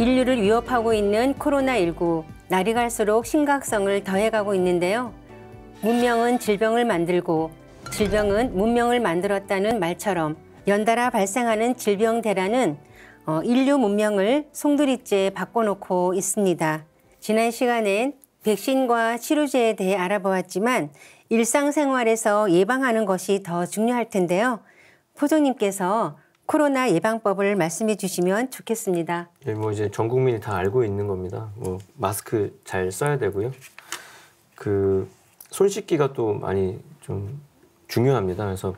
인류를 위협하고 있는 코로나19 날이 갈수록 심각성을 더해가고 있는데요. 문명은 질병을 만들고 질병은 문명을 만들었다는 말처럼 연달아 발생하는 질병 대란은 어, 인류 문명을 송두리째 바꿔놓고 있습니다. 지난 시간엔 백신과 치료제에 대해 알아보았지만 일상생활에서 예방하는 것이 더 중요할 텐데요. 포조님께서 코로나 예방법을 말씀해 주시면 좋겠습니다. 예, 뭐 이제 전 국민이 다 알고 있는 겁니다. 뭐 마스크 잘 써야 되고요. 그 손 씻기가 또 많이 좀 중요합니다. 그래서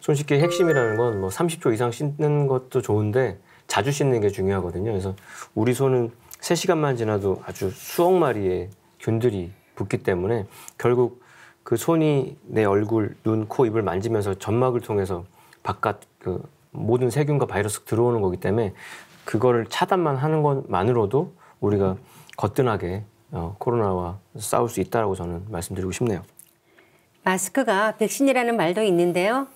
손씻기 핵심이라는 건 뭐 30초 이상 씻는 것도 좋은데 자주 씻는 게 중요하거든요. 그래서 우리 손은 3시간만 지나도 아주 수억 마리의 균들이 붙기 때문에 결국 그 손이 내 얼굴, 눈, 코, 입을 만지면서 점막을 통해서 바깥 그 모든 세균과 바이러스 들어오는 거기 때문에 그거를 차단만 하는 것만으로도 우리가 거뜬하게 어, 코로나와 싸울 수 있다라고 저는 말씀드리고 싶네요. 마스크가 백신이라는 말도 있는데요.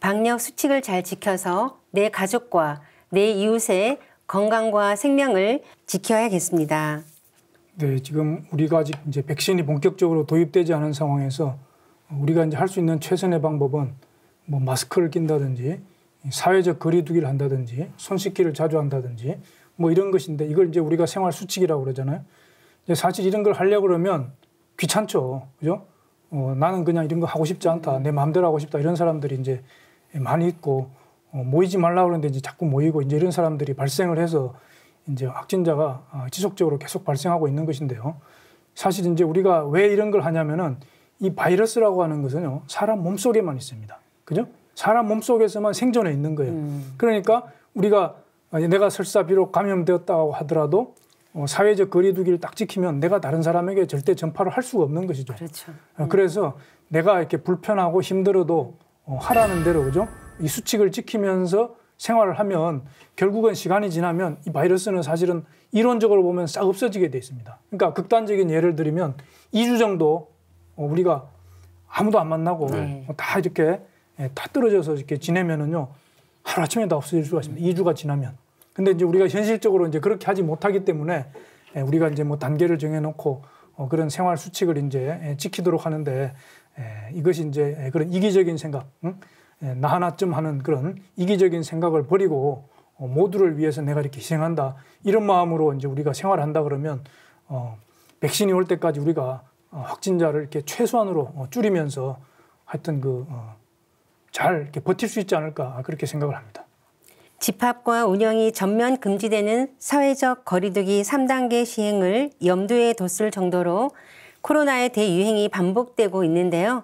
방역 수칙을 잘 지켜서 내 가족과 내 이웃의 건강과 생명을 지켜야겠습니다. 네, 지금 우리가 아직 이제 백신이 본격적으로 도입되지 않은 상황에서 우리가 이제 할 수 있는 최선의 방법은 뭐 마스크를 낀다든지 사회적 거리두기를 한다든지 손 씻기를 자주 한다든지 뭐 이런 것인데 이걸 이제 우리가 생활 수칙이라고 그러잖아요. 사실 이런 걸 하려고 그러면 귀찮죠. 그죠? 어, 나는 그냥 이런 거 하고 싶지 않다. 내 마음대로 하고 싶다. 이런 사람들이 이제 많이 있고 어, 모이지 말라 고 그러는데 이제 자꾸 모이고 이제 이런 사람들이 발생을 해서 이제 확진자가 어, 지속적으로 계속 발생하고 있는 것인데요. 사실 이제 우리가 왜 이런 걸 하냐면은 이 바이러스라고 하는 것은요. 사람 몸속에만 있습니다. 그죠? 사람 몸속에서만 생존해 있는 거예요. 음. 그러니까 우리가 내가 설사 비록 감염되었다고 하더라도 어, 사회적 거리두기를 딱 지키면 내가 다른 사람에게 절대 전파를 할 수가 없는 것이죠. 그렇죠. 어, 음. 그래서 내가 이렇게 불편하고 힘들어도 어, 하라는 대로 그죠? 이 수칙을 지키면서 생활을 하면 결국은 시간이 지나면 이 바이러스는 사실은 이론적으로 보면 싹 없어지게 돼 있습니다. 그러니까 극단적인 예를 들면 2주 정도 우리가 아무도 안 만나고 네. 다 이렇게 예, 다 떨어져서 이렇게 지내면은요 하루 아침에 다 없어질 수가 있습니다. 2주가 지나면. 근데 이제 우리가 현실적으로 이제 그렇게 하지 못하기 때문에 예, 우리가 이제 뭐 단계를 정해놓고 어, 그런 생활 수칙을 이제 예, 지키도록 하는데 이것이 이제 그런 이기적인 생각, 나 하나쯤 하는 그런 이기적인 생각을 버리고 어, 모두를 위해서 내가 이렇게 희생한다 이런 마음으로 이제 우리가 생활한다 그러면 어, 백신이 올 때까지 우리가 확진자를 이렇게 최소한으로 줄이면서 하여튼 그잘 버틸 수 있지 않을까 그렇게 생각을 합니다. 집합과 운영이 전면 금지되는 사회적 거리두기 3단계 시행을 염두에 뒀을 정도로 코로나의 대유행이 반복되고 있는데요.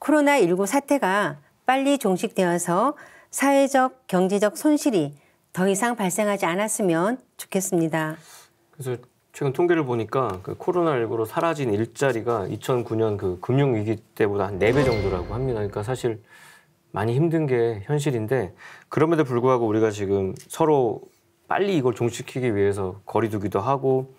코로나19 사태가 빨리 종식되어서 사회적, 경제적 손실이 더 이상 발생하지 않았으면 좋겠습니다. 그래서 최근 통계를 보니까 그 코로나19로 사라진 일자리가 2009년 그 금융위기 때보다 한 4배 정도라고 합니다. 그러니까 사실 많이 힘든 게 현실인데 그럼에도 불구하고 우리가 지금 서로 빨리 이걸 종식시키기 위해서 거리두기도 하고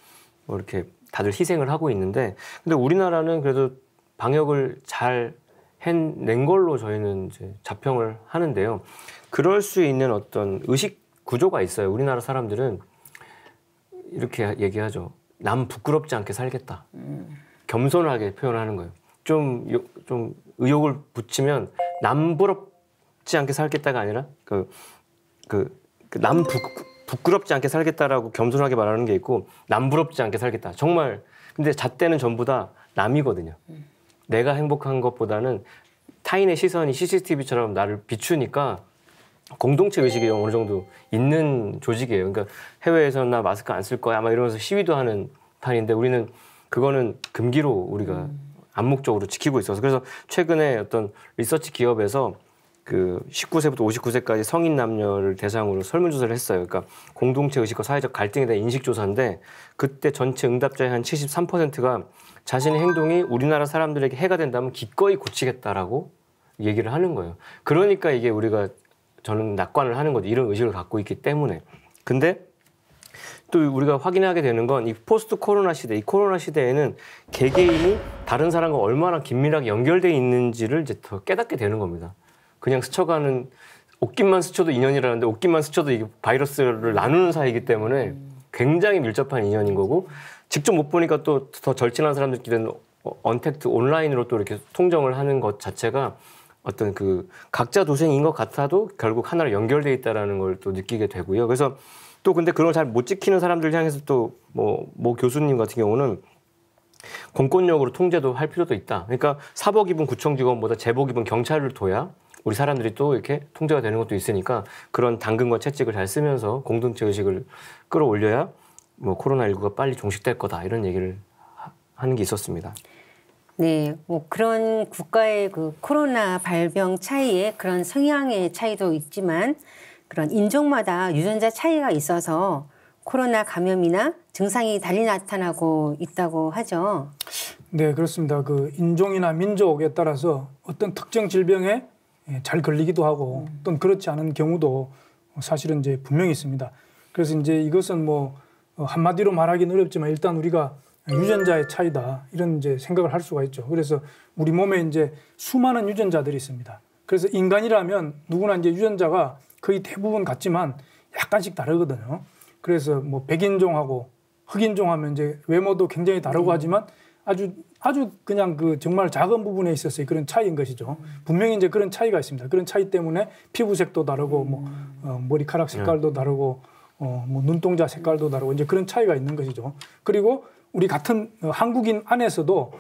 뭐 이렇게 다들 희생을 하고 있는데 근데 우리나라는 그래도 방역을 잘 해낸 걸로 저희는 이제 자평을 하는데요. 그럴 수 있는 어떤 의식 구조가 있어요. 우리나라 사람들은 이렇게 얘기하죠. 남 부끄럽지 않게 살겠다. 겸손하게 표현하는 거예요. 좀, 좀 의욕을 붙이면 남부럽지 않게 살겠다가 아니라 그, 그, 그 남부, 부끄럽지 않게 살겠다라고 겸손하게 말하는 게 있고 남부럽지 않게 살겠다. 정말 근데 잣대는 전부 다 남이거든요. 내가 행복한 것보다는 타인의 시선이 CCTV처럼 나를 비추니까 공동체 의식이 어느 정도 있는 조직이에요. 그러니까 해외에서는 나 마스크 안 쓸 거야 아마 이러면서 시위도 하는 판인데 우리는 그거는 금기로 우리가 음. 암묵적으로 지키고 있어서 그래서 최근에 어떤 리서치 기업에서 그 19세부터 59세까지 성인 남녀를 대상으로 설문조사를 했어요. 그러니까 공동체 의식과 사회적 갈등에 대한 인식조사인데 그때 전체 응답자의 한 73%가 자신의 행동이 우리나라 사람들에게 해가 된다면 기꺼이 고치겠다라고 얘기를 하는 거예요. 그러니까 이게 우리가 저는 낙관을 하는 거죠. 이런 의식을 갖고 있기 때문에. 근데 또 우리가 확인하게 되는 건 이 포스트 코로나 시대, 이 코로나 시대에는 개개인이 다른 사람과 얼마나 긴밀하게 연결되어 있는지를 이제 더 깨닫게 되는 겁니다. 그냥 스쳐가는 옷깃만 스쳐도 인연이라는데 옷깃만 스쳐도 이게 바이러스를 나누는 사이이기 때문에 굉장히 밀접한 인연인 거고 직접 못 보니까 또 더 절친한 사람들끼리는 어, 언택트 온라인으로 또 이렇게 통정을 하는 것 자체가 어떤 그 각자 도생인 것 같아도 결국 하나로 연결돼 있다라는 걸 또 느끼게 되고요. 그래서 또 근데 그걸 런잘못 지키는 사람들 향해서 또뭐뭐 교수님 같은 경우는 공권력으로 통제도 할 필요도 있다. 그러니까 사복 입은 구청 직원보다 제복 입은 경찰을 둬야 우리 사람들이 또 이렇게 통제가 되는 것도 있으니까 그런 당근과 채찍을 잘 쓰면서 공동체 의식을 끌어올려야 뭐 코로나19가 빨리 종식될 거다 이런 얘기를 하는 게 있었습니다. 네, 뭐 그런 국가의 그 코로나 발병 차이에 그런 성향의 차이도 있지만 그런 인종마다 유전자 차이가 있어서 코로나 감염이나 증상이 달리 나타나고 있다고 하죠. 네, 그렇습니다. 그 인종이나 민족에 따라서 어떤 특정 질병에 예, 잘 걸리기도 하고 또는 그렇지 않은 경우도 사실은 이제 분명히 있습니다. 그래서 이제 이것은 뭐 어, 한마디로 말하기는 어렵지만 일단 우리가 유전자의 차이다 이런 이제 생각을 할 수가 있죠. 그래서 우리 몸에 이제 수많은 유전자들이 있습니다. 그래서 인간이라면 누구나 이제 유전자가 거의 대부분 같지만 약간씩 다르거든요. 그래서 뭐 백인종하고 흑인종 하면 이제 외모도 굉장히 다르고 음. 하지만 아주 아주 그냥 그 정말 작은 부분에 있어서 그런 차이인 것이죠. 분명히 이제 그런 차이가 있습니다. 그런 차이 때문에 피부색도 다르고 뭐 음. 어, 머리카락 네. 색깔도 다르고 어, 뭐 눈동자 색깔도 다르고 이제 그런 차이가 있는 것이죠. 그리고 우리 같은 어, 한국인 안에서도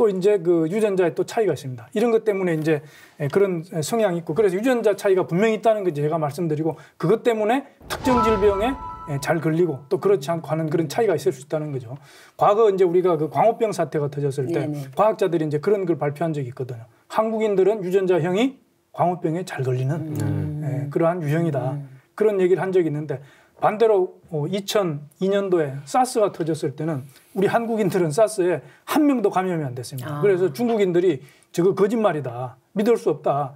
또 이제 그 유전자의 또 차이가 있습니다. 이런 것 때문에 이제 예, 그런 성향이 있고 그래서 유전자 차이가 분명히 있다는 거 제가 말씀드리고 그것 때문에 특정 질병에 예, 잘 걸리고 또 그렇지 않고 하는 그런 차이가 있을 수 있다는 거죠. 과거 이제 우리가 그 광우병 사태가 터졌을 때 네네. 과학자들이 이제 그런 걸 발표한 적이 있거든요. 한국인들은 유전자형이 광우병에 잘 걸리는 음. 예, 그러한 유형이다. 음. 그런 얘기를 한 적이 있는데 반대로 2002년도에 어, 사스가 터졌을 때는 우리 한국인들은 사스에 한 명도 감염이 안 됐습니다. 아. 그래서 중국인들이 저거 거짓말이다. 믿을 수 없다.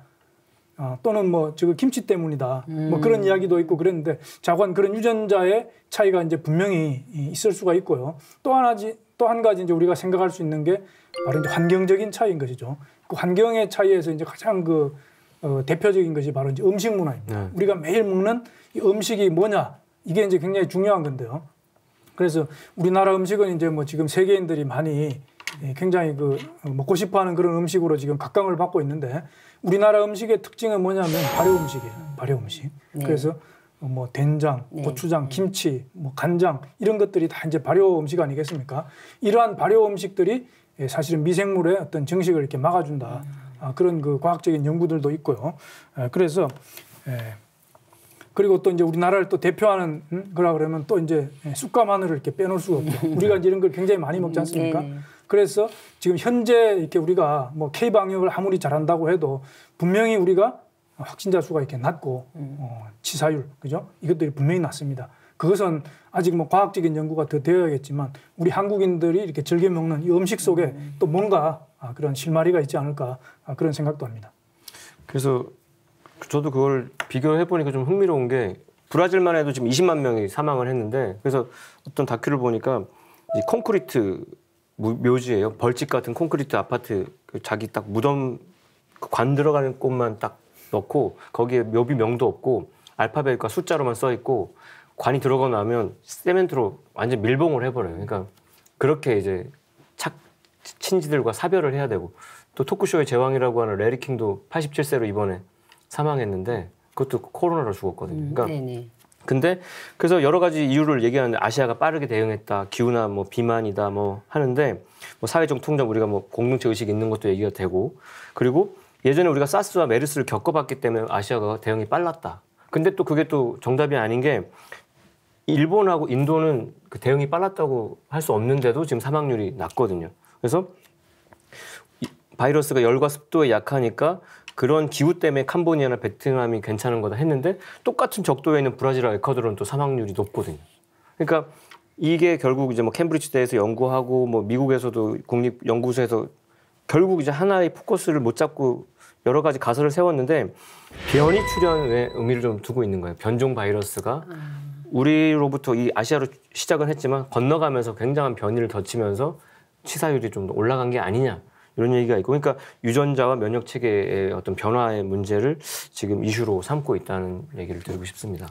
어, 또는 뭐 저거 김치 때문이다. 음. 뭐 그런 음. 이야기도 있고 그랬는데 자관 그런 유전자의 차이가 이제 분명히 있을 수가 있고요. 또 하나지 또 한 가지 이제 우리가 생각할 수 있는 게 바로 이제 환경적인 차이인 것이죠. 그 환경의 차이에서 이제 가장 그 어, 대표적인 것이 바로 이제 음식 문화입니다. 네. 우리가 매일 먹는 이 음식이 뭐냐 이게 이제 굉장히 중요한 건데요. 그래서 우리나라 음식은 이제 뭐 지금 세계인들이 많이 예, 굉장히 그 어, 먹고 싶어하는 그런 음식으로 지금 각광을 받고 있는데 우리나라 음식의 특징은 뭐냐면 발효 음식이에요. 발효 음식. 네. 그래서 뭐 된장, 네. 고추장, 네. 김치, 뭐 간장 이런 것들이 다 이제 발효 음식 아니겠습니까? 이러한 발효 음식들이 예, 사실은 미생물의 어떤 증식을 이렇게 막아준다. 음. 아, 그런 그 과학적인 연구들도 있고요. 예, 그래서 그리고 또 이제 우리나라를 또 대표하는 음, 그라 그러면 또 이제 예, 쑥과 마늘을 이렇게 빼놓을 수가 없고 음. 우리가 이제 이런 걸 굉장히 많이 먹지 음. 않습니까? 네. 그래서 지금 현재 이렇게 우리가 뭐 K 방역을 아무리 잘한다고 해도 분명히 우리가 확진자 수가 이렇게 낮고 음. 어, 치사율 그죠? 이것들이 분명히 낮습니다. 그것은 아직 뭐 과학적인 연구가 더 되어야겠지만 우리 한국인들이 이렇게 즐겨 먹는 이 음식 속에 또 뭔가 아, 그런 실마리가 있지 않을까 아, 그런 생각도 합니다. 그래서 저도 그걸 비교 해보니까 좀 흥미로운 게 브라질만 해도 지금 20만 명이 사망을 했는데 그래서 어떤 다큐를 보니까 이 콘크리트 묘지예요. 벌집 같은 콘크리트 아파트 그 자기 딱 무덤 그 관 들어가는 곳만 딱 넣고 거기에 묘비 명도 없고 알파벳과 숫자로만 써 있고 관이 들어가 나면 세멘트로 완전 밀봉을 해버려요. 그러니까 그렇게 이제 착 친지들과 사별을 해야 되고 또 토크쇼의 제왕이라고 하는 레리킹도 87세로 이번에 사망했는데 그것도 코로나로 죽었거든요. 음, 그러니까 네네. 근데 그래서 여러 가지 이유를 얘기하는데 아시아가 빠르게 대응했다, 기후나 뭐 비만이다 뭐 하는데 뭐 사회적 통념 우리가 뭐 공동체 의식 있는 것도 얘기가 되고 그리고 예전에 우리가 사스와 메르스를 겪어봤기 때문에 아시아가 대응이 빨랐다. 근데 또 그게 또 정답이 아닌 게 일본하고 인도는 그 대응이 빨랐다고 할 수 없는데도 지금 사망률이 낮거든요. 그래서 바이러스가 열과 습도에 약하니까 그런 기후 때문에 캄보니아나 베트남이 괜찮은 거다 했는데 똑같은 적도에 있는 브라질과 에콰도르는 또 사망률이 높거든요. 그러니까 이게 결국 이제 뭐 캠브리지 대에서 연구하고 뭐 미국에서도 국립 연구소에서 결국 이제 하나의 포커스를 못 잡고 여러 가지 가설을 세웠는데 변이 출현에 의미를 좀 두고 있는 거예요. 변종 바이러스가 음. 우리로부터 이 아시아로 시작은 했지만 건너가면서 굉장한 변이를 거치면서 치사율이 좀 올라간 게 아니냐. 이런 얘기가 있고 그러니까 유전자와 면역 체계의 어떤 변화의 문제를 지금 이슈로 삼고 있다는 얘기를 드리고 싶습니다.